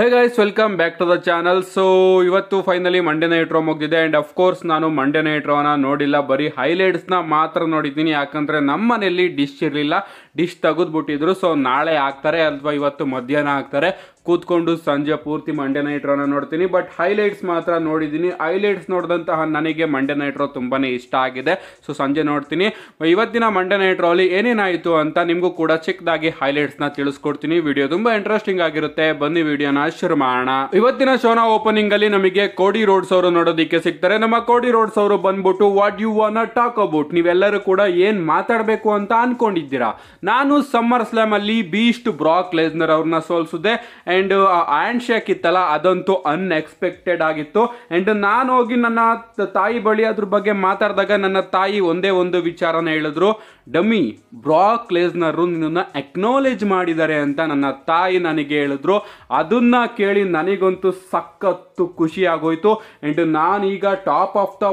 hey guys welcome back to the channel so ಇವತ್ತು finally Monday night raw ಮುಗಿದಿದೆ and of course ನಾನು Monday night ರೋನ ನೋಡಿಲ್ಲ ಬರೀ ಹೈಲೈಟ್ಸ್ನ ಮಾತ್ರ ನೋಡಿದ್ದೀನಿ ಯಾಕಂದರೆ ನಮ್ಮ ಮನೆಯಲ್ಲಿ ಡಿಶ್ ಇರಲಿಲ್ಲ ಡಿಶ್ ತೆಗೆದ್ಬಿಟ್ಟಿದ್ರು ಸೊ ನಾಳೆ ಹಾಕ್ತಾರೆ ಅಥವಾ ಇವತ್ತು ಮಧ್ಯಾಹ್ನ ಹಾಕ್ತಾರೆ ಕೂತ್ಕೊಂಡು ಸಂಜೆ ಪೂರ್ತಿ ನೈಟ್ ನೈಟ್ರೋನ ನೋಡ್ತೀನಿ ಬಟ್ ಹೈಲೈಟ್ಸ್ ಮಾತ್ರ ನೋಡಿದ್ದೀನಿ ಹೈಲೈಟ್ಸ್ ನೋಡಿದಂತಹ ನನಗೆ ನೈಟ್ ನೈಟ್ರೋ ತುಂಬಾ ಇಷ್ಟ ಆಗಿದೆ ಸೊ ಸಂಜೆ ನೋಡ್ತೀನಿ ಇವತ್ತಿನ ಮಂಡ್ಯ ಅಲ್ಲಿ ಏನೇನಾಯಿತು ಅಂತ ನಿಮಗೂ ಕೂಡ ಚಿಕ್ಕದಾಗಿ ಹೈಲೈಟ್ಸ್ನ ತಿಳಿಸ್ಕೊಡ್ತೀನಿ ವಿಡಿಯೋ ತುಂಬ ಇಂಟ್ರೆಸ್ಟಿಂಗ್ ಆಗಿರುತ್ತೆ ಬನ್ನಿ ವಿಡಿಯೋನ ಶುರು ಮಾಡೋಣ ಇವತ್ತಿನ ಶೋನ ಓಪನಿಂಗ್ ಅಲ್ಲಿ ನಮಗೆ ಕೋಡಿ ರೋಡ್ಸ್ ಅವರು ನೋಡೋದಕ್ಕೆ ಸಿಗ್ತಾರೆ ನಮ್ಮ ಕೋಡಿ ರೋಡ್ಸ್ ಅವರು ಬಂದ್ಬಿಟ್ಟು what you want talk about ನೀವೆಲ್ಲರೂ ಕೂಡ ಏನು ಮಾತಾಡಬೇಕು ಅಂತ ಅನ್ಕೊಂಡಿದ್ದೀರಾ ನಾನು ಸಮ್ಮರ್ ಅಲ್ಲಿ ಬೀಸ್ಟ್ ಬ್ರಾಕ್ ಲೆಸ್ನರ್ ಅವ್ರನ್ನ ಸೋಲಿಸಿದೆ ಆ್ಯಂಡ್ ಆ್ಯಂಡ್ ಶೇಕ್ ಇತ್ತಲ್ಲ ಅದಂತೂ ಅನ್ಎಕ್ಸ್ಪೆಕ್ಟೆಡ್ ಆಗಿತ್ತು ಆ್ಯಂಡ್ ನಾನು ಹೋಗಿ ನನ್ನ ತಾಯಿ ಬಳಿ ಅದ್ರ ಬಗ್ಗೆ ಮಾತಾಡಿದಾಗ ನನ್ನ ತಾಯಿ ಒಂದೇ ಒಂದು ವಿಚಾರನ ಹೇಳಿದ್ರು ಡಮ್ಮಿ ಬ್ರಾಕ್ ಲೆಸ್ನರು ನಿನ್ನ ಎಕ್ನಾಲೇಜ್ ಮಾಡಿದ್ದಾರೆ ಅಂತ ನನ್ನ ತಾಯಿ ನನಗೆ ಹೇಳಿದ್ರು ಅದನ್ನು ಕೇಳಿ ನನಗಂತೂ ಸಖತ್ತು ಖುಷಿ ಆಗೋಯ್ತು ಆ್ಯಂಡ್ ನಾನೀಗ ಟಾಪ್ ಆಫ್ ದ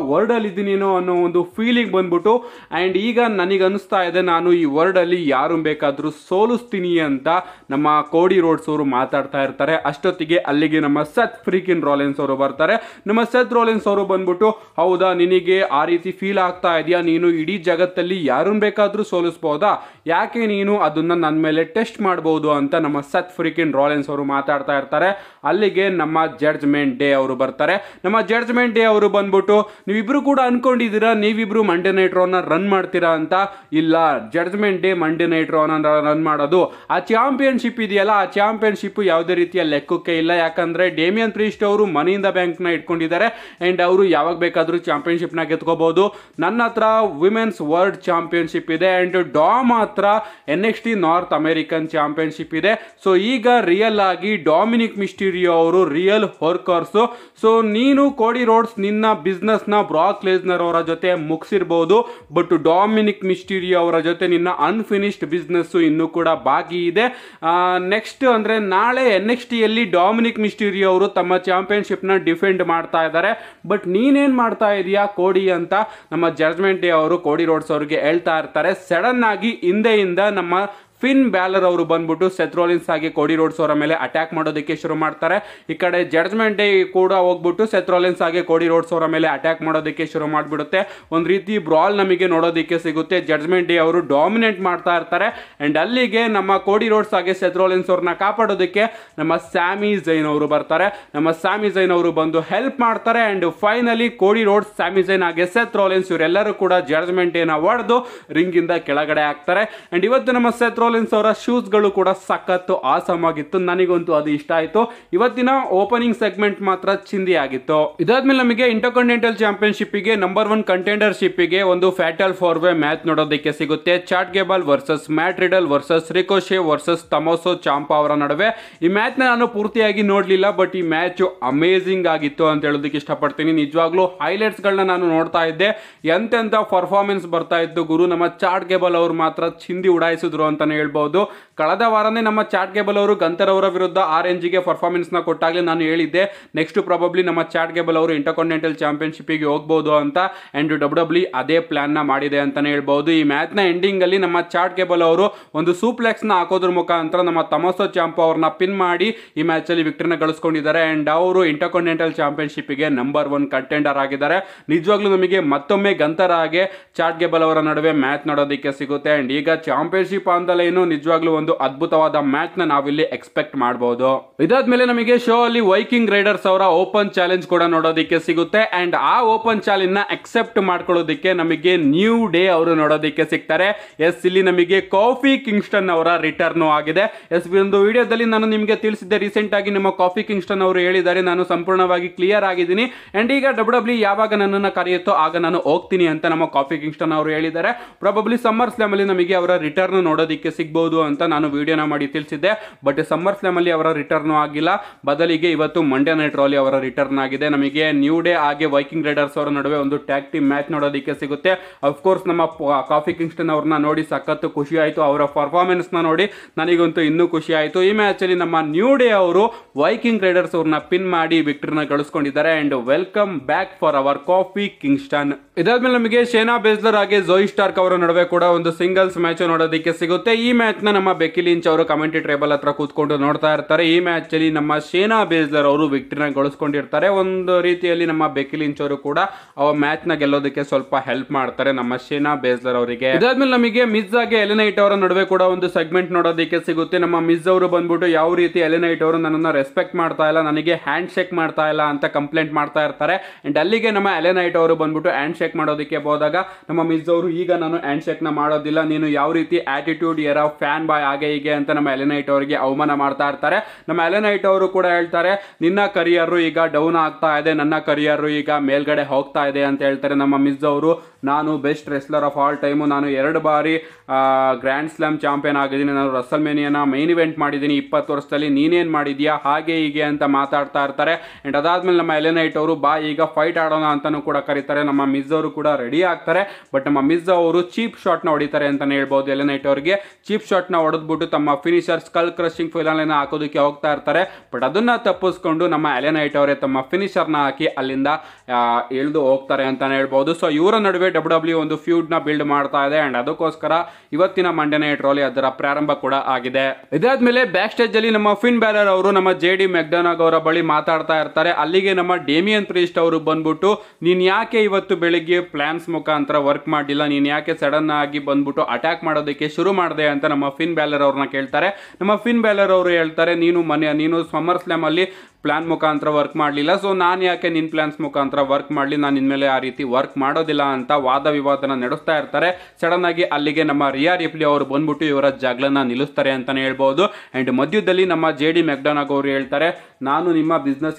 ಇದ್ದೀನಿ ಅನ್ನೋ ಒಂದು ಫೀಲಿಂಗ್ ಬಂದ್ಬಿಟ್ಟು ಆ್ಯಂಡ್ ಈಗ ನನಗೆ ಇದೆ ನಾನು ಈ ಅಲ್ಲಿ ಯಾರು ಬೇಕಾದರೂ ಸೋಲಿಸ್ತೀನಿ ಅಂತ ನಮ್ಮ ಕೋಡಿ ರೋಡ್ಸ್ ಅವರು ಮಾತಾಡ್ತಾ ಇರ್ತಾರೆ ಅಷ್ಟೊತ್ತಿಗೆ ಅಲ್ಲಿಗೆ ನಮ್ಮ ಸತ್ ಫ್ರೀಕಿನ್ ರಾಲೆನ್ಸ್ ಅವರು ಬರ್ತಾರೆ ನಮ್ಮ ಸತ್ ರಾಲೆನ್ಸ್ ಅವರು ಬಂದ್ಬಿಟ್ಟು ಹೌದಾ ನಿನಗೆ ಆ ರೀತಿ ಫೀಲ್ ಆಗ್ತಾ ಇದೆಯಾ ನೀನು ಇಡೀ ಜಗತ್ತಲ್ಲಿ ಯಾರು ಬೇಕಾದರೂ ಸೋಲಿಸ್ಬೋದಾ ಯಾಕೆ ನೀನು ಅದನ್ನ ನನ್ನ ಮೇಲೆ ಟೆಸ್ಟ್ ಮಾಡ್ಬೋದು ಅಂತ ನಮ್ಮ ಸತ್ ಫ್ರೀಕಿನ್ ರಾಲೆನ್ಸ್ ಅವರು ಮಾತಾಡ್ತಾ ಇರ್ತಾರೆ ಅಲ್ಲಿಗೆ ನಮ್ಮ ಜಡ್ಜ್ಮೆಂಟ್ ಡೇ ಅವರು ಬರ್ತಾರೆ ನಮ್ಮ ಜಡ್ಜ್ಮೆಂಟ್ ಡೇ ಅವರು ಬಂದ್ಬಿಟ್ಟು ನೀವಿಬ್ರು ಕೂಡ ಅನ್ಕೊಂಡಿದ್ದೀರಾ ನೀವಿಬ್ರು ಮಂಡೆ ನೈಟ್ ರೋನ ರನ್ ಮಾಡ್ತೀರಾ ಅಂತ ಇಲ್ಲ judgment day Monday Sunday run ಮಾಡೋದು ಆ ಚಾಂಪಿಯನ್ಶಿಪ್ ಇದೆಯಲ್ಲ ಆ ಚಾಂಪಿಯನ್ಶಿಪ್ ಯಾವುದೇ ರೀತಿಯ ಲೆಕ್ಕಕ್ಕೆ ಇಲ್ಲ ಯಾಕಂದರೆ ಡೇಮಿಯನ್ ಪ್ರೀಸ್ಟ್ ಅವರು ಮನಿಯಿಂದ ಬ್ಯಾಂಕ್ನ ಇಟ್ಕೊಂಡಿದ್ದಾರೆ ಆ್ಯಂಡ್ ಅವರು ಯಾವಾಗ ಬೇಕಾದರೂ ಚಾಂಪಿಯನ್ಶಿಪ್ನ ಗೆದ್ಕೋಬೋದು ನನ್ನ ಹತ್ರ ವಿಮೆನ್ಸ್ ವರ್ಲ್ಡ್ ಚಾಂಪಿಯನ್ಶಿಪ್ ಇದೆ ಆ್ಯಂಡ್ ಡಾಮ್ ಹತ್ರ N X T North American championship ಇದೆ ಸೊ ಈಗ ರಿಯಲ್ ಆಗಿ ಡಾಮಿನಿಕ್ ಮಿಸ್ಟೀರಿಯೋ ಅವರು ರಿಯಲ್ ವರ್ಕರ್ಸು ಸೊ ನೀನು ಕೋಡಿ ರೋಡ್ಸ್ ನಿನ್ನ ಬಿಸ್ನೆಸ್ನ ಬ್ರಾಕ್ ಲೇಸ್ನರ್ ಅವರ ಜೊತೆ ಮುಗಿಸಿರ್ಬೋದು ಬಟ್ ಡಾಮಿನಿಕ್ ಮಿಸ್ಟೀರಿಯೋ ಅವರ ಜೊತೆ ನಿನ್ನ ಅನ್ಫಿನಿಶ್ ನೆಕ್ಸ್ಟ್ ಬಿಸ್ನೆಸ್ಸು ಇನ್ನೂ ಕೂಡ ಬಾಕಿ ಇದೆ ನೆಕ್ಸ್ಟ್ ಅಂದರೆ ನಾಳೆ ಎನ್ ಎಕ್ಸ್ ಟಿಯಲ್ಲಿ ಡಾಮಿನಿಕ್ ಮಿಸ್ಟೀರಿಯೋ ಅವರು ತಮ್ಮ ಚಾಂಪಿಯನ್ಶಿಪ್ನ ಡಿಫೆಂಡ್ ಮಾಡ್ತಾ ಇದ್ದಾರೆ ಬಟ್ ನೀನೇನು ಮಾಡ್ತಾ ಇದೆಯಾ ಕೋಡಿ ಅಂತ ನಮ್ಮ ಜಡ್ಜ್ಮೆಂಟ್ ಡೇ ಅವರು ಕೋಡಿ ರೋಡ್ಸ್ ಅವ್ರಿಗೆ ಹೇಳ್ತಾ ಇರ್ತಾರೆ ಸಡನ್ ಆಗಿ ಹಿಂದೆಯಿಂದ ನಮ್ಮ ಫಿನ್ ಬ್ಯಾಲರ್ ಅವರು ಬಂದ್ಬಿಟ್ಟು ಸೆತ್ರೋಲಿನ್ಸ್ ಆಗಿ ಕೋಡಿ ರೋಡ್ಸ್ ಅವರ ಮೇಲೆ ಅಟ್ಯಾಕ್ ಮಾಡೋದಕ್ಕೆ ಶುರು ಮಾಡ್ತಾರೆ ಈ ಕಡೆ ಜಡ್ಜ್ಮೆಂಟ್ ಡೇ ಕೂಡ ಹೋಗ್ಬಿಟ್ಟು ಸೆತ್ರೋಲಿನ್ಸ್ ಆಗಿ ಕೋಡಿ ರೋಡ್ಸ್ ಅವರ ಮೇಲೆ ಅಟ್ಯಾಕ್ ಮಾಡೋದಕ್ಕೆ ಶುರು ಮಾಡಿಬಿಡುತ್ತೆ ಒಂದು ರೀತಿ ಬ್ರಾಲ್ ನಮಗೆ ನೋಡೋದಕ್ಕೆ ಸಿಗುತ್ತೆ ಜಡ್ಜ್ಮೆಂಟ್ ಡೇ ಅವರು ಡಾಮಿನೇಟ್ ಮಾಡ್ತಾ ಇರ್ತಾರೆ ಅಂಡ್ ಅಲ್ಲಿಗೆ ನಮ್ಮ ಕೋಡಿ ರೋಡ್ಸ್ ಹಾಗೆ ಸೆತ್ರೋಲಿನ್ಸ್ ಅವ್ರನ್ನ ಕಾಪಾಡೋದಕ್ಕೆ ನಮ್ಮ ಸ್ಯಾಮಿ ಜೈನ್ ಅವರು ಬರ್ತಾರೆ ನಮ್ಮ ಸ್ಯಾಮಿ ಜೈನ್ ಅವರು ಬಂದು ಹೆಲ್ಪ್ ಮಾಡ್ತಾರೆ and finally Cody Rhodes Sami Zayn ಹಾಗೆ ಸೆತ್ರೋಲಿನ್ಸ್ ಇವರೆಲ್ಲರೂ ಕೂಡ ಜಡ್ಜ್ಮೆಂಟ್ ಡೇನ ಹೊಡೆದು ರಿಂಗ್ ಇಂದ ಕೆಳಗಡೆ ಹಾಕ್ತಾರೆ ಅಂಡ್ ಇವತ್ತು ನಮ್ಮ ಸೆತ್ರೋ ರೋಲೆನ್ಸ್ ಅವರ ಶೂಸ್ಗಳು ಕೂಡ ಸಖತ್ತು ಆಸಮ್ ಆಗಿತ್ತು ನನಗಂತೂ ಅದು ಇಷ್ಟ ಆಯಿತು ಇವತ್ತಿನ ಓಪನಿಂಗ್ ಸೆಗ್ಮೆಂಟ್ ಮಾತ್ರ ಚಿಂದಿ ಆಗಿತ್ತು ಇದಾದ್ಮೇಲೆ ನಮಗೆ ಇಂಟರ್ಕಾಂಟಿನೆಂಟಲ್ ಚಾಂಪಿಯನ್ಶಿಪ್ಗೆ ನಂಬರ್ ಒನ್ ಕಂಟೆಂಡರ್ಶಿಪ್ಗೆ ಒಂದು ಫ್ಯಾಟಲ್ ಫೋರ್ ವೇ ಮ್ಯಾಚ್ ನೋಡೋದಕ್ಕೆ ಸಿಗುತ್ತೆ Chad Gable versus Matt Riddle versus Ricochet versus Tommaso Ciampa ಅವರ ನಡುವೆ ಈ ಮ್ಯಾಚ್ ನಾನು ಪೂರ್ತಿಯಾಗಿ ನೋಡಲಿಲ್ಲ ಬಟ್ ಈ ಮ್ಯಾಚ್ ಅಮೇಝಿಂಗ್ ಆಗಿತ್ತು ಅಂತ ಹೇಳೋದಕ್ಕೆ ಇಷ್ಟಪಡ್ತೀನಿ ನಿಜವಾಗ್ಲೂ ಗಳನ್ನ ನಾನು ನೋಡ್ತಾ ಇದ್ದೆ ಎಂತೆಂಥ ಪರ್ಫಾರ್ಮೆನ್ಸ್ ಬರ್ತಾ ಇತ್ತು ಗುರು ನಮ್ಮ ಚಾಟ್ ಗೇಬಲ್ ಅವರು ಮಾತ್ರ ಚಿಂದಿ ಉಡಾಯಿಸಿದ್ರು ಅಂತಾನೆ ಹೇಳ್ಬೋದು ಕಳೆದ ವಾರನೇ ನಮ್ಮ ಚಾಟ್ ಗೇಬಲ್ ಅವರು ಗಂತರ್ ಅವರ ವಿರುದ್ಧ ಆರ್ ಎನ್ ಜಿಗೆ ನ ಕೊಟ್ಟಾಗಲೇ ನಾನು ಹೇಳಿದ್ದೆ ನೆಕ್ಸ್ಟ್ ಪ್ರಾಬಬ್ಲಿ ನಮ್ಮ ಚಾಟ್ ಗೇಬಲ್ ಅವರು ಚಾಂಪಿಯನ್ಶಿಪ್ ಗೆ ಹೋಗ್ಬಹುದು ಅಂತ ಅಂಡ್ ಡಬ್ಲ್ಯೂ ಡಬ್ಲ್ಯೂ ಅದೇ ನ ಮಾಡಿದೆ ಅಂತಾನೆ ಹೇಳ್ಬಹುದು ಈ ಮ್ಯಾಚ್ ನ ಎಂಡಿಂಗ್ ಅಲ್ಲಿ ನಮ್ಮ ಚಾಟ್ ಗೇಬಲ್ ಅವರು ಒಂದು ನ ಹಾಕೋದ್ರ ಮುಖಾಂತರ ನಮ್ಮ ತಮಸೋ ಚಾಂಪೋ ಅವ್ರನ್ನ ಪಿನ್ ಮಾಡಿ ಈ ಮ್ಯಾಚಲ್ಲಿ ವಿಕ್ಟ್ರಿನ ಗಳಿಸ್ಕೊಂಡಿದ್ದಾರೆ ಅಂಡ್ ಅವರು ಇಂಟರ್ಕಾಂಟಿನೆಂಟಲ್ ಗೆ ನಂಬರ್ ಒನ್ ಕಂಟೆಂಡರ್ ಆಗಿದ್ದಾರೆ ನಿಜವಾಗ್ಲೂ ನಮಗೆ ಮತ್ತೊಮ್ಮೆ ಗಂತರ ಹಾಗೆ ಚಾಟ್ ಗೇಬಲ್ ಅವರ ನಡುವೆ ಮ್ಯಾಚ್ ನೋಡೋದಕ್ಕೆ ಸಿಗುತ್ತೆ ಅಂಡ್ ಈಗ ಚಾಂಪಿಯನ್ಶಿಪ್ ಅಂದಲೇನು ನಿಜವಾಗ್ಲೂ ಒಂದು ಒಂದು ಅದ್ಭುತವಾದ ಮ್ಯಾಚ್ ನ ನಾವಿಲ್ಲಿ ಎಕ್ಸ್ಪೆಕ್ಟ್ ಮಾಡಬಹುದು ಇದಾದ್ಮೇಲೆ ನಮಗೆ ಶೋ ಅಲ್ಲಿ ವೈಕಿಂಗ್ ರೈಡರ್ಸ್ ಅವರ ಓಪನ್ ಚಾಲೆಂಜ್ ಕೂಡ ನೋಡೋದಕ್ಕೆ ಸಿಗುತ್ತೆ ಅಂಡ್ ಆ ಓಪನ್ ಚಾಲೆಂಜ್ ನ ಅಕ್ಸೆಪ್ಟ್ ಮಾಡ್ಕೊಳ್ಳೋದಕ್ಕೆ ನಮಗೆ ನ್ಯೂ ಡೇ ಅವರು ನೋಡೋದಕ್ಕೆ ಸಿಗ್ತಾರೆ ಎಸ್ ಇಲ್ಲಿ ನಮಗೆ ಕಾಫಿ ಕಿಂಗ್ಸ್ಟನ್ ಅವರ ರಿಟರ್ನ್ ಆಗಿದೆ ಎಸ್ ಒಂದು ವಿಡಿಯೋದಲ್ಲಿ ನಾನು ನಿಮಗೆ ತಿಳಿಸಿದ್ದೆ ರೀಸೆಂಟ್ ಆಗಿ ನಿಮ್ಮ ಕಾಫಿ ಕಿಂಗ್ಸ್ಟನ್ ಅವರು ಹೇಳಿದ್ದಾರೆ ನಾನು ಸಂಪೂರ್ಣವಾಗಿ ಕ್ಲಿಯರ್ ಆಗಿದ್ದೀನಿ ಅಂಡ್ ಈಗ ಡಬ್ಲ್ಯೂ e ಯಾವಾಗ ನನ್ನನ್ನು ಕರೆಯುತ್ತೋ ಆಗ ನಾನು ಹೋಗ್ತೀನಿ ಅಂತ ನಮ್ಮ ಕಾಫಿ ಕಿಂಗ್ಸ್ಟನ್ ಅವರು ಹೇಳಿದ್ದಾರೆ ಪ್ರಾಬಬ್ಲಿ ಸಮ್ಮರ್ ಸ್ಲಾಮ್ ಅಲ್ಲಿ ನಮಗೆ ಅವರ ರಿಟರ್ನ್ ನೋಡೋದಕ್ಕೆ ಸಿಗಬಹುದು ಅಂತ ನಾನು ವಿಡಿಯೋನ ಮಾಡಿ ತಿಳಿಸಿದ್ದೆ ಬಟ್ ಸಮ್ಮರ್ ಸ್ಲ್ಯಾಮಲ್ಲಿ ಅವರ ರಿಟರ್ನ್ ಆಗಿಲ್ಲ ಬದಲಿಗೆ ಇವತ್ತು ಮಂಡ್ಯ ನೈಟ್ ರಾಲಿ ಅವರ ರಿಟರ್ನ್ ಆಗಿದೆ ನಮಗೆ ನ್ಯೂ ಡೇ ಹಾಗೆ ವೈಕಿಂಗ್ ರೈಡರ್ಸ್ ಅವರ ನಡುವೆ ಒಂದು ಟ್ಯಾಗ್ ಟೀಮ್ ಮ್ಯಾಚ್ ನೋಡೋದಕ್ಕೆ ಸಿಗುತ್ತೆ ಅಫ್ಕೋರ್ಸ್ ನಮ್ಮ ಕಾಫಿ ಕಿಂಗ್ಸ್ಟನ್ ಅವ್ರನ್ನ ನೋಡಿ ಸಖತ್ತು ಖುಷಿ ಆಯಿತು ಅವರ ನ ನೋಡಿ ನನಗಂತೂ ಇನ್ನೂ ಖುಷಿ ಆಯಿತು ಈ ಮ್ಯಾಚಲ್ಲಿ ನಮ್ಮ ನ್ಯೂ ಡೇ ಅವರು ವೈಕಿಂಗ್ ರೈಡರ್ಸ್ ಅವ್ರನ್ನ ಪಿನ್ ಮಾಡಿ ವಿಕ್ಟರ್ನ ಗಳಿಸ್ಕೊಂಡಿದ್ದಾರೆ and welcome back for our Kofi Kingston ಇದಾದ್ಮೇಲೆ ನಮಗೆ ಶೇನಾ ಬೇಸ್ಲರ್ ಹಾಗೆ ಜೋಯಿ ಸ್ಟಾರ್ಕ್ ಅವರ ನಡುವೆ ಕೂಡ ಒಂದು ಸಿಂಗಲ್ಸ್ ಮ್ಯಾಚ್ ನೋಡೋದಕ್ಕೆ ಸಿಗುತ್ತೆ ಈ ಮ್ಯಾಚ್ ನಮ್ಮ ಬೆಕ್ಕಿ ಇಂಚ್ ಅವರು ಕಮೆಂಟಿ ಟ್ರೇಬಲ್ ಹತ್ರ ಕೂತ್ಕೊಂಡು ನೋಡ್ತಾ ಇರ್ತಾರೆ ಈ ಮ್ಯಾಚ್ ಅಲ್ಲಿ ನಮ್ಮ ಶೇನಾ ಬೇಜ್ಲರ್ ಅವರು ವಿಕ್ಟ್ರಿನ ಗೊಳಿಸ್ಕೊಂಡಿರ್ತಾರೆ ಒಂದು ರೀತಿಯಲ್ಲಿ ನಮ್ಮ ಬೆಕ್ಕಿ ಇಂಚ್ ಅವರು ಕೂಡ ಆ ನ ಗೆಲ್ಲೋದಕ್ಕೆ ಸ್ವಲ್ಪ ಹೆಲ್ಪ್ ಮಾಡ್ತಾರೆ ನಮ್ಮ ಶೇನಾ ಬೇಜ್ಲರ್ ಅವರಿಗೆ ಇದಾದ್ಮೇಲೆ ನಮಗೆ ಮಿಸ್ ಆಗಿ ಎಲೆನೈಟ್ ಅವರ ನಡುವೆ ಕೂಡ ಒಂದು ಸೆಗ್ಮೆಂಟ್ ನೋಡೋದಕ್ಕೆ ಸಿಗುತ್ತೆ ನಮ್ಮ ಮಿಸ್ ಅವರು ಬಂದ್ಬಿಟ್ಟು ಯಾವ ರೀತಿ ಎಲೆನೈಟ್ ಅವರು ನನ್ನನ್ನು ರೆಸ್ಪೆಕ್ಟ್ ಮಾಡ್ತಾ ಇಲ್ಲ ನನಗೆ ಹ್ಯಾಂಡ್ ಶೇಕ್ ಮಾಡ್ತಾ ಇಲ್ಲ ಅಂತ ಕಂಪ್ಲೇಂಟ್ ಮಾಡ್ತಾ ಇರ್ತಾರೆ ಅಂಡ್ ಅಲ್ಲಿಗೆ ನಮ್ಮ ಎಲೆನೈಟ್ ಅವರು ಬಂದ್ಬಿಟ್ಟು ಹ್ಯಾಂಡ್ ಶೇಕ್ ಮಾಡೋದಕ್ಕೆ ಹೋದಾಗ ನಮ್ಮ ಮಿಸ್ ಅವರು ಈಗ ನಾನು ಹ್ಯಾಂಡ್ ಶೇಕ್ ನ ಮಾಡೋದಿಲ್ಲ ನೀನು ಯಾವ ರೀತಿ ಆಟಿಟ್ಯೂಡ್ ಎರ ಫ್ಯಾನ್ ಬಾಯ್ ಹಾಗೆ ಹೀಗೆ ಅಂತ ನಮ್ಮ ಎಲೆನೈಟ್ ಅವರಿಗೆ ಅವಮಾನ ಮಾಡ್ತಾ ಇರ್ತಾರೆ ನಮ್ಮ ಎಲೆನೈಟ್ ಅವರು ಕೂಡ ಹೇಳ್ತಾರೆ ನಿನ್ನ ಕರಿಯರ್ ಈಗ ಡೌನ್ ಆಗ್ತಾ ಇದೆ ನನ್ನ ಕರಿಯರ್ ಈಗ ಮೇಲ್ಗಡೆ ಹೋಗ್ತಾ ಇದೆ ಅಂತ ಹೇಳ್ತಾರೆ ನಮ್ಮ ಮಿಸ್ ಅವರು ನಾನು best wrestler of all time ನಾನು ಎರಡು ಬಾರಿ ಗ್ರ್ಯಾಂಡ್ ಸ್ಲಾಮ್ ಚಾಂಪಿಯನ್ ಆಗಿದ್ದೀನಿ ನಾನು ರಸಲ್ ಮೇನಿಯಾನ ಮೈನ್ ಇವೆಂಟ್ ಮಾಡಿದ್ದೀನಿ ಇಪ್ಪತ್ತು ವರ್ಷದಲ್ಲಿ ನೀನೇನು ಮಾಡಿದ್ಯಾ ಹಾಗೆ ಹೀಗೆ ಅಂತ ಮಾತಾಡ್ತಾ ಇರ್ತಾರೆ ಆ್ಯಂಡ್ ಅದಾದ್ಮೇಲೆ ನಮ್ಮ ಎಲೆನೈಟ್ ಅವರು ಬಾ ಈಗ ಫೈಟ್ ಆಡೋಣ ಅಂತಲೂ ಕೂಡ ಕರೀತಾರೆ ನಮ್ಮ ಮಿಸ್ ಅವರು ಕೂಡ ರೆಡಿ ಆಗ್ತಾರೆ ಬಟ್ ನಮ್ಮ ಮಿಸ್ ಅವರು ಚೀಪ್ ಶಾಟ್ನ ಹೊಡಿತಾರೆ ಅಂತಲೇ ಹೇಳ್ಬೋದು ಎಲೆನೈಟ್ ಅವರಿಗೆ ಚೀಪ್ ಶಾಟ್ನ ಹೊಡೆದು ಹೋಗ್ಬಿಟ್ಟು ತಮ್ಮ ಫಿನಿಷರ್ ಸ್ಕಲ್ ಕ್ರಶಿಂಗ್ ಫಿಲಾಲೆನ ಹಾಕೋದಕ್ಕೆ ಹೋಗ್ತಾ ಇರ್ತಾರೆ ಬಟ್ ಅದನ್ನ ತಪ್ಪಿಸ್ಕೊಂಡು ನಮ್ಮ ಅಲೆನೈಟ್ ಅವರೇ ತಮ್ಮ ಫಿನಿಷರ್ನ ಹಾಕಿ ಅಲ್ಲಿಂದ ಇಳಿದು ಹೋಗ್ತಾರೆ ಅಂತಾನೆ ಹೇಳ್ಬಹುದು ಸೊ ಇವರ ನಡುವೆ ಡಬ್ಲ್ಯೂ ಡಬ್ಲ್ಯೂ e ಒಂದು ನ ಬಿಲ್ಡ್ ಮಾಡ್ತಾ ಇದೆ ಅಂಡ್ ಅದಕ್ಕೋಸ್ಕರ ಇವತ್ತಿನ ಮಂಡೆ ನೈಟ್ ರೋಲಿ ಅದರ ಪ್ರಾರಂಭ ಕೂಡ ಆಗಿದೆ ಇದಾದ್ಮೇಲೆ ಬ್ಯಾಕ್ ಸ್ಟೇಜ್ ಅಲ್ಲಿ ನಮ್ಮ ಫಿನ್ ಬ್ಯಾಲರ್ ಅವರು ನಮ್ಮ ಜೆ ಡಿ ಮೆಕ್ಡಾನಾಗ್ ಅವರ ಬಳಿ ಮಾತಾಡ್ತಾ ಇರ್ತಾರೆ ಅಲ್ಲಿಗೆ ನಮ್ಮ ಡೇಮಿಯನ್ ಪ್ರೀಸ್ಟ್ ಅವರು ಬಂದ್ಬಿಟ್ಟು ನೀನ್ ಯಾಕೆ ಇವತ್ತು ಬೆಳಿಗ್ಗೆ ಪ್ಲಾನ್ಸ್ ಮುಖಾಂತರ ವರ್ಕ್ ಮಾಡಿಲ್ಲ ನೀನ್ ಯಾಕೆ ಸಡನ್ ಆಗಿ ಬಂದ್ಬಿಟ್ಟು ಅಟ್ಯಾಕ್ ಮಾಡೋದಕ್ಕೆ ಶುರು ಮಾಡಿದೆ ಅಂತ ನಮ್ಮ ಫಿನ್ ಬ್ಯಾಲರ್ ಅವ್ರನ್ನ ಕೇಳ್ತಾರೆ ನಮ್ಮ ಫಿನ್ ಬ್ಯಾಲರ್ ಅವರು ಹೇಳ್ತಾರೆ ನೀನು ಮನೆ ನೀನು ಸಮರ್ ಸ್ಲ್ಯಾಮ್ ಅಲ್ಲಿ ಪ್ಲಾನ್ ಮುಖಾಂತರ ವರ್ಕ್ ಮಾಡಲಿಲ್ಲ ಸೊ ನಾನು ಯಾಕೆ ನಿನ್ನ ಪ್ಲಾನ್ಸ್ ಮುಖಾಂತರ ವರ್ಕ್ ಮಾಡಲಿ ನಾನು ಇನ್ಮೇಲೆ ಆ ರೀತಿ ವರ್ಕ್ ಮಾಡೋದಿಲ್ಲ ಅಂತ ವಾದ ವಿವಾದನ ನಡೆಸ್ತಾ ಇರ್ತಾರೆ ಸಡನ್ ಆಗಿ ಅಲ್ಲಿಗೆ ನಮ್ಮ ರಿಯಾ ರಿಪ್ಲಿ ಅವರು ಬಂದ್ಬಿಟ್ಟು ಇವರ ಜಗಳನ್ನ ನಿಲ್ಲಿಸ್ತಾರೆ ಅಂತಲೇ ಹೇಳ್ಬೋದು ಆ್ಯಂಡ್ ಮಧ್ಯದಲ್ಲಿ ನಮ್ಮ ಜೆ ಡಿ ಮೆಕ್ಡಾನಾಗ್ ಅವರು ಹೇಳ್ತಾರೆ ನಾನು ನಿಮ್ಮ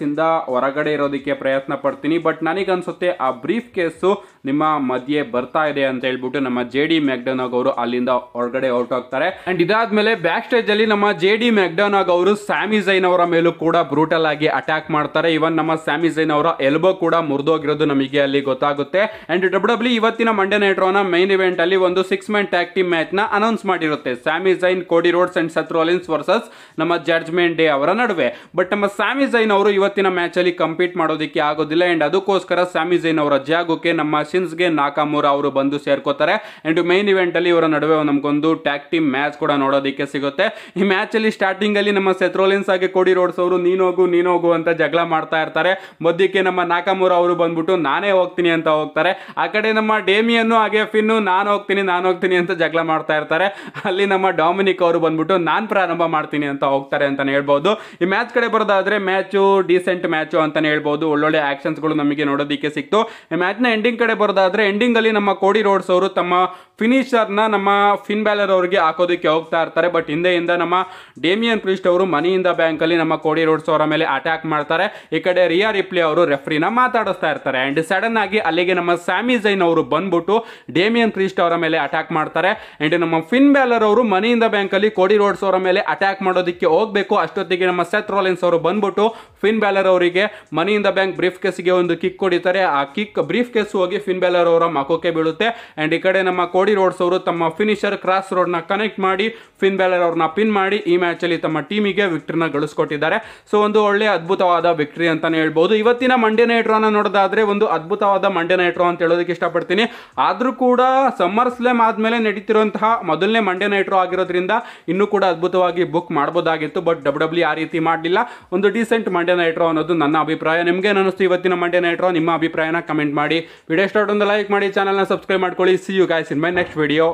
ಇಂದ ಹೊರಗಡೆ ಇರೋದಕ್ಕೆ ಪ್ರಯತ್ನ ಪಡ್ತೀನಿ ಬಟ್ ನನಗನ್ಸುತ್ತೆ ಆ ಬ್ರೀಫ್ ಕೇಸು ನಿಮ್ಮ ಮಧ್ಯೆ ಬರ್ತಾ ಇದೆ ಅಂತ ಹೇಳ್ಬಿಟ್ಟು ನಮ್ಮ ಜೆ ಡಿ ಮೆಕ್ಡಾನಾಗ್ ಅವರು ಅಲ್ಲಿಂದ ಹೊರಗಡೆ ಔಟ್ ಆ್ಯಂಡ್ ಅಂಡ್ ಇದಾದ್ಮೇಲೆ ಬ್ಯಾಕ್ ಸ್ಟೇಜ್ ಅಲ್ಲಿ ನಮ್ಮ ಜೆ ಡಿ ಮ್ಯಾಕ್ಡಾನಾಗ್ ಅವರು ಸ್ಯಾಮಿ ಜೈನ್ ಅವರ ಮೇಲೂ ಕೂಡ ಬ್ರೂಟಲ್ ಆಗಿ ಅಟ್ಯಾಕ್ ಮಾಡ್ತಾರೆ ಇವನ್ ನಮ್ಮ ಸ್ಯಾಮಿ ಜೈನ್ ಅವರ ಎಲ್ಬೋ ಕೂಡ ಮುರಿದೋಗಿರೋದು ನಮಗೆ ಅಲ್ಲಿ ಗೊತ್ತಾಗುತ್ತೆ ಅಂಡ್ ಡಬ್ಲ್ಯೂ e ಇವತ್ತಿನ ಮಂಡೇ ನೈಟ್ ರೋನ ಮೈನ್ ಇವೆಂಟ್ ಅಲ್ಲಿ ಒಂದು six men tag team match ನ ಅನೌನ್ಸ್ ಮಾಡಿರುತ್ತೆ Sami Zayn Cody Rhodes and Seth Rollins versus ನಮ್ಮ ಜಡ್ಜ್ಮೆಂಟ್ ಡೇ ಅವರ ನಡುವೆ ಬಟ್ ನಮ್ಮ ಸ್ಯಾಮಿ ಜೈನ್ ಅವರು ಇವತ್ತಿನ ಮ್ಯಾಚ್ ಅಲ್ಲಿ ಕಂಪೀಟ್ ಮಾಡೋದಕ್ಕೆ ಆಗೋದಿಲ್ಲ ಅಂಡ್ ಅದಕ್ಕೋಸ್ಕರ ಸ್ಯಾಮಿ ಜೈನ್ ಅವರ ಜಾಗಕ್ಕೆ ನಮ್ಮ ಸಿನ್ಸ್ ಗೆ ನಾಕಾಮೂರ ಅವರು ಬಂದು ಸೇರ್ಕೋತಾರೆ ಅಂಡ್ ಮೈನ್ ಇವೆಂಟ್ ಅಲ್ಲಿ ಇವರ ನಡುವೆ ನಮ್ಗೊಂದು ಟ್ಯಾಕ್ ಟೀಮ್ ಮ್ಯಾಚ್ ಕೂಡ ನೋಡೋದಕ್ಕೆ ಸಿಗುತ್ತೆ ಈ ಮ್ಯಾಚ್ ಅಲ್ಲಿ ಸ್ಟಾರ್ಟಿಂಗ್ ಅಲ್ಲಿ ನಮ್ಮ ಸೆತ್ರೋಲಿನ್ಸ್ ಆಗಿ ಕೋಡಿ ರೋಡ್ಸ್ ಅವರು ನೀನೋಗು ಹೋಗು ಅಂತ ಜಗಳ ಮಾಡ್ತಾ ಇರ್ತಾರೆ ಮಧ್ಯಕ್ಕೆ ನಮ್ಮ ನಾಕಮೂರ ಅವರು ಬಂದ್ಬಿಟ್ಟು ನಾನೇ ಹೋಗ್ತೀನಿ ಅಂತ ಹೋಗ್ತಾರೆ ಆ ಕಡೆ ನಮ್ಮ ಡೇಮಿಯನ್ನು ಹಾಗೆ ಫಿನ್ನು ನಾನು ಹೋಗ್ತೀನಿ ನಾನು ಹೋಗ್ತೀನಿ ಅಂತ ಜಗಳ ಮಾಡ್ತಾ ಇರ್ತಾರೆ ಅಲ್ಲಿ ನಮ್ಮ ಡಾಮಿನಿಕ್ ಅವರು ಬಂದ್ಬಿಟ್ಟು ನಾನು ಪ್ರಾರಂಭ ಮಾಡ್ತೀನಿ ಅಂತ ಹೋಗ್ತಾರೆ ಅಂತಾನೆ ಹೇಳ್ಬೋದು ಈ ಮ್ಯಾಚ್ ಕಡೆ ಬರೋದಾದ್ರೆ ಮ್ಯಾಚು ಡೀಸೆಂಟ್ ಮ್ಯಾಚು ಅಂತಾನೆ ಹೇಳ್ಬೋದು ಒಳ್ಳೊಳ್ಳೆ ಗಳು ನಮಗೆ ನೋಡೋದಕ್ಕೆ ಸಿಕ್ತು ಈ ನ ಎಂಡಿಂಗ್ ಕಡೆ ಬರೋದಾದ್ರೆ ಅಲ್ಲಿ ನಮ್ಮ ಕೋಡಿ ರೋಡ್ಸ್ ಅವರು ತಮ್ಮ ಫಿನಿಷರ್ನ ನಮ್ಮ ಫಿನ್ ಬ್ಯಾಲರ್ ಅವರಿಗೆ ಹಾಕೋದಕ್ಕೆ ಹೋಗ್ತಾರೆ ಹೋಗ್ತಾ ಇರ್ತಾರೆ ಬಟ್ ಹಿಂದೆಯಿಂದ ನಮ್ಮ ಡೇಮಿಯನ್ ಪ್ರಿಸ್ಟ್ ಅವರು ಮನೆಯಿಂದ ಬ್ಯಾಂಕಲ್ಲಿ ನಮ್ಮ ಕೋಡಿ ರೋಡ್ಸ್ ಅವರ ಮೇಲೆ ಅಟ್ಯಾಕ್ ಮಾಡ್ತಾರೆ ಈ ಕಡೆ ರಿಯಾ ರಿಪ್ಲಿ ಅವರು ರೆಫ್ರಿನ ಮಾತಾಡಿಸ್ತಾ ಇರ್ತಾರೆ ಅಂಡ್ ಸಡನ್ ಆಗಿ ಅಲ್ಲಿಗೆ ನಮ್ಮ ಸ್ಯಾಮಿ ಜೈನ್ ಅವರು ಬಂದ್ಬಿಟ್ಟು ಡೇಮಿಯನ್ ಪ್ರಿಸ್ಟ್ ಅವರ ಮೇಲೆ ಅಟ್ಯಾಕ್ ಮಾಡ್ತಾರೆ ಅಂಡ್ ನಮ್ಮ ಫಿನ್ ಬ್ಯಾಲರ್ ಅವರು ಮನೆಯಿಂದ ಬ್ಯಾಂಕಲ್ಲಿ ಕೋಡಿ ರೋಡ್ಸ್ ಅವರ ಮೇಲೆ ಅಟ್ಯಾಕ್ ಮಾಡೋದಕ್ಕೆ ಹೋಗಬೇಕು ಅಷ್ಟೊತ್ತಿಗೆ ನಮ್ಮ ಸೆತ್ ರಾಲೆನ್ಸ್ ಅವರು ಬಂದ್ಬಿಟ್ಟು ಫಿನ್ ಬ್ಯಾಲರ್ ಅವರಿಗೆ ಮನೆಯಿಂದ ಬ್ಯಾಂಕ್ ಬ್ರೀಫ್ ಕೇಸ್ಗೆ ಒಂದು ಕಿಕ್ ಕೊಡಿತಾರೆ ಆ ಕಿಕ್ ಬ್ರೀಫ್ ಕೇಸ್ ಹೋಗಿ ಫಿನ್ ಬ್ಯಾಲರ್ ಅವರ ಮಕೋಕೆ ಬೀಳುತ್ತೆ ಅಂಡ್ ಈ ಕಡೆ ನಮ್ಮ ಕೋಡಿ ರೋಡ್ಸ್ ಅವರು ತಮ್ಮ ಫಿನಿಷರ್ ಕ್ರಾಸ್ ರೋಡ್ನ ಕನೆಕ್ಟ್ ಮಾಡಿ ಫಿನ್ ಬ್ಯಾಲರ್ ಅವ್ರನ್ನ ಪಿನ್ ಮಾಡಿ ಈ ಮ್ಯಾಚಲ್ಲಿ ತಮ್ಮ ಟೀಮಿಗೆ ವಿಕ್ಟ್ರಿನ ಗಳಿಸ್ಕೊಟ್ಟಿದ್ದಾರೆ ಸೊ ಒಂದು ಒಳ್ಳೆ ಅದ್ಭುತವಾದ ವಿಕ್ಟ್ರಿ ಅಂತಲೇ ಹೇಳ್ಬೋದು ಇವತ್ತಿನ ಮಂಡೇ ನೈಟ್ರೋನ ನೋಡೋದಾದ್ರೆ ಒಂದು ಅದ್ಭುತವಾದ ಮಂಡೆ ನೈಟ್ರೋ ಅಂತ ಹೇಳೋದಕ್ಕೆ ಇಷ್ಟಪಡ್ತೀನಿ ಆದರೂ ಕೂಡ ಸಮ್ಮರ್ ಸ್ಲೇಮ್ ಆದಮೇಲೆ ನಡೀತಿರುವಂತಹ ಮೊದಲನೇ ಮಂಡ್ಯ ನೈಟ್ರೋ ಆಗಿರೋದ್ರಿಂದ ಇನ್ನೂ ಕೂಡ ಅದ್ಭುತವಾಗಿ ಬುಕ್ ಮಾಡ್ಬೋದಾಗಿತ್ತು ಬಟ್ ಡಬ್ಲ್ಯೂ ಡಬ್ಲ್ಯೂ ಆ ರೀತಿ ಮಾಡಲಿಲ್ಲ ಒಂದು ಡೀಸೆಂಟ್ ಮಂಡ್ಯ ನೈಟ್ರೋ ಅನ್ನೋದು ನನ್ನ ಅಭಿಪ್ರಾಯ ನಿಮಗೆ ಅನಿಸ್ತು ಇವತ್ತಿನ ಮಂಡ್ಯ ನೈಟ್ರೋ ನಿಮ್ಮ ಅಭಿಪ್ರಾಯನ ಕಮೆಂಟ್ ಮಾಡಿ ವಿಡಿಯೋ ಸ್ಟಾರ್ಟ್ ಒಂದು ಲೈಕ್ ಮಾಡಿ ಚಾನಲ್ನ ಸಬ್ಸ್ಕ್ರೈಬ್ ಮಾಡ್ಕೊಳ್ಳಿ see you guys in my next video